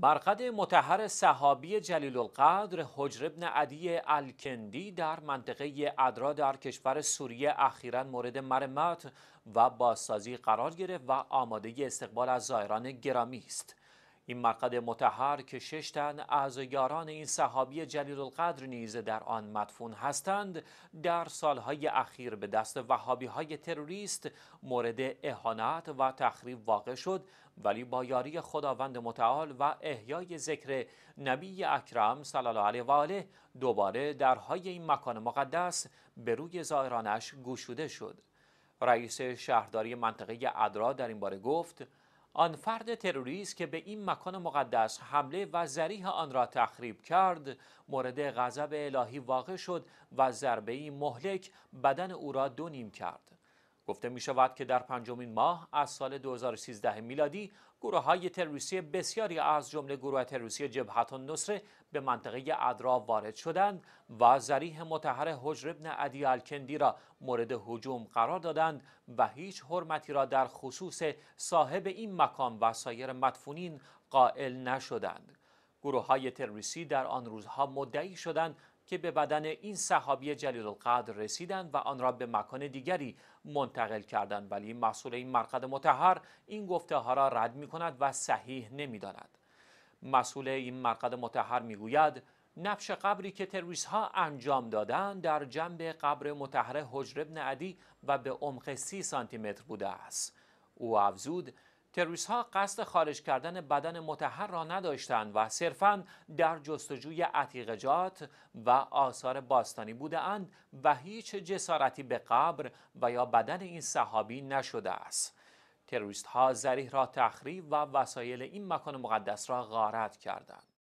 برقد متحر صحابی جلیل القدر حجر ابن عدی الکندی در منطقه ادرا در کشور سوریه اخیرا مورد مرمت و بازسازی قرار گرفت و آماده استقبال از زائران گرامی است. این مرقد متحر که شش تن از یاران این صحابی جلیل القدر نیز در آن مدفون هستند در سالهای اخیر به دست وحابی های تروریست مورد اهانت و تخریب واقع شد ولی با یاری خداوند متعال و احیای ذکر نبی اکرم صلی الله علیه و آله دوباره درهای این مکان مقدس به روی زائرانش گشوده شد رئیس شهرداری منطقه ادرا در این باره گفت آن فرد تروریست که به این مکان مقدس حمله و ذریح آن را تخریب کرد مورد غضب الهی واقع شد و ضربه مهلک بدن او را دو کرد گفته می شود که در پنجمین ماه از سال 2013 میلادی گروه های تروریستی بسیاری از جمله گروه تروریستی جبهت النصره به منطقه ادرا وارد شدند و زریح متحر حجر ابن عدی الکندی را مورد هجوم قرار دادند و هیچ حرمتی را در خصوص صاحب این مکان و سایر مدفونین قائل نشدند. گروه های تروریستی در آن روزها مدعی شدند که به بدن این صحابی جلیل القدر رسیدند و آن را به مکان دیگری منتقل کردند ولی مسئول این مرقد متحر این گفته ها را رد می کند و صحیح نمی داند. مسئول این مرقد متحر می گوید نفش قبری که تروریست ها انجام دادند در جنب قبر متحر حجر ابن عدی و به عمق سی سانتی متر بوده است. او افزود تروریست ها قصد خارج کردن بدن متحر را نداشتند و صرفا در جستجوی عتیقجات و آثار باستانی بودند و هیچ جسارتی به قبر و یا بدن این صحابی نشده است تروریست ها زریح را تخریب و وسایل این مکان مقدس را غارت کردند